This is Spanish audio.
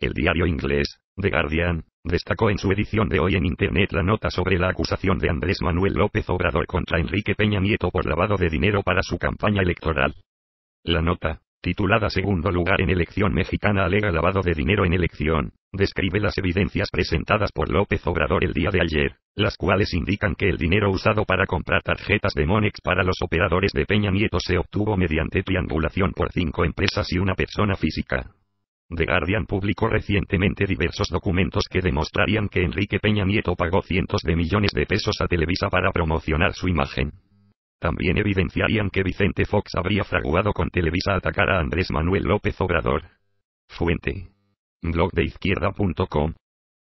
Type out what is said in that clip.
El diario inglés, The Guardian, destacó en su edición de hoy en Internet la nota sobre la acusación de Andrés Manuel López Obrador contra Enrique Peña Nieto por lavado de dinero para su campaña electoral. La nota, titulada Segundo lugar en elección mexicana alega lavado de dinero en elección, describe las evidencias presentadas por López Obrador el día de ayer, las cuales indican que el dinero usado para comprar tarjetas de Monex para los operadores de Peña Nieto se obtuvo mediante triangulación por cinco empresas y una persona física. The Guardian publicó recientemente diversos documentos que demostrarían que Enrique Peña Nieto pagó cientos de millones de pesos a Televisa para promocionar su imagen. También evidenciarían que Vicente Fox habría fraguado con Televisa atacar a Andrés Manuel López Obrador. Fuente. blogdeizquierda.com